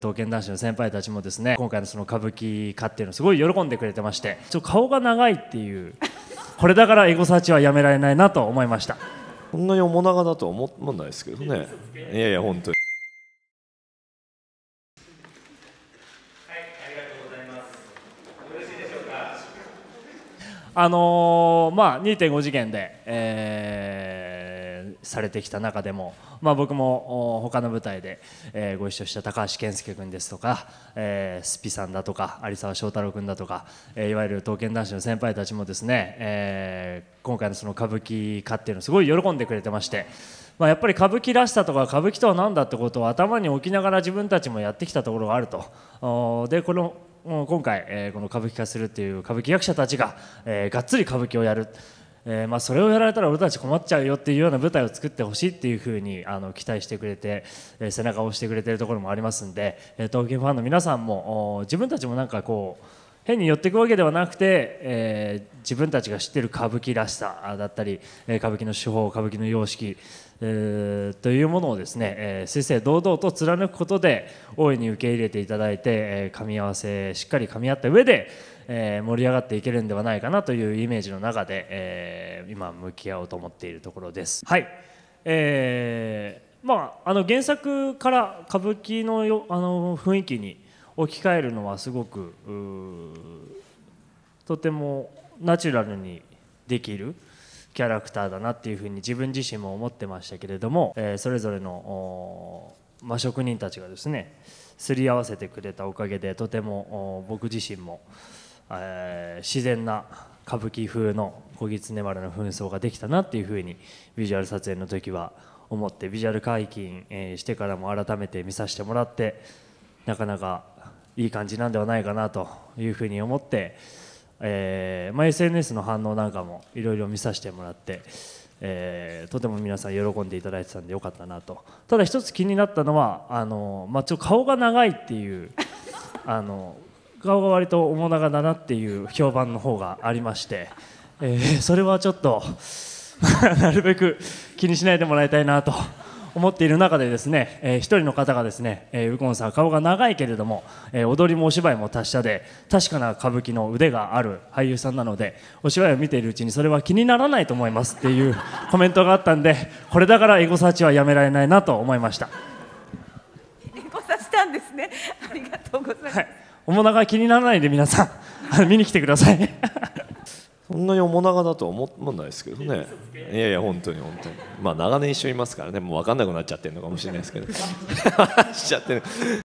刀剣男子の先輩たちもですね今回のその歌舞伎化っていうのすごい喜んでくれてましてちょ顔が長いっていうこれだからエゴサーチはやめられないなと思いましたこんなに面長だとは思わないですけどねいやいや本当に。はいあのー、まあ2.5次元で、えー、されてきた中でも、まあ、僕も他の舞台で、えー、ご一緒した高橋健介君ですとか、えー、スピさんだとか有沢翔太郎君だとか、えー、いわゆる刀剣男子の先輩たちもですね、えー、今回のその歌舞伎化っていうのをすごい喜んでくれてまして。まあ、やっぱり歌舞伎らしさとか歌舞伎とは何だってことを頭に置きながら自分たちもやってきたところがあるとでこの今回、えこの歌舞伎化するっていう歌舞伎役者たちが、えがっつり歌舞伎をやるえー、まあ、それをやられたら俺たち困っちゃうよっていうような舞台を作ってほしいっていうふうにあの期待してくれて、えー、背中を押してくれてるところもありますんで、えー、東京ファンの皆さんも自分たちもなんかこう変に寄っていくわけではなくて、えー、自分たちが知ってる歌舞伎らしさだったり、え歌舞伎の手法歌舞伎の様式、えー、というものをですね、えー、正々堂々と貫くことで大いに受け入れていただいて、えー、噛み合わせしっかり噛み合った上で、え盛り上がっていけるんではないかなというイメージの中で、え今向き合おうと思っているところです。はいえーまあ、あの原作から歌舞伎のよあの雰囲気に置き換えるのはすごくとてもナチュラルにできるキャラクターだなっていうふうに自分自身も思ってましたけれども、えー、それぞれの、まあ、職人たちがですねすり合わせてくれたおかげでとても僕自身も、えー、自然な歌舞伎風の小狐丸の紛争ができたなっていうふうにビジュアル撮影の時は思ってビジュアル解禁、えしてからも改めて見させてもらってなかなかいい感じなんではないかなというふうに思って、えーまあ、SNS の反応なんかもいろいろ見させてもらって、えー、とても皆さん喜んでいただいてたんでよかったなとただ一つ気になったのはあの、まあ、ちょ顔が長いっていう あの顔が割と面長だなっていう評判の方がありまして、えー、それはちょっと なるべく気にしないでもらいたいなと。思っている中でですね、えー、一人の方がですね、えー、右近さん顔が長いけれども、えー、踊りもお芝居も達者で確かな歌舞伎の腕がある俳優さんなのでお芝居を見ているうちにそれは気にならないと思いますっていう コメントがあったんでこれだからエゴサーチはやめられないなと思いましたエゴサしたんですねありがとうございます、はい、おもなが気にならないで皆さん 見に来てくださいそんなに面長だとは思わないですけどねいやいや本当に本当にまあ長年一緒にいますからねもう分かんなくなっちゃってるのかもしれないですけど しちゃってる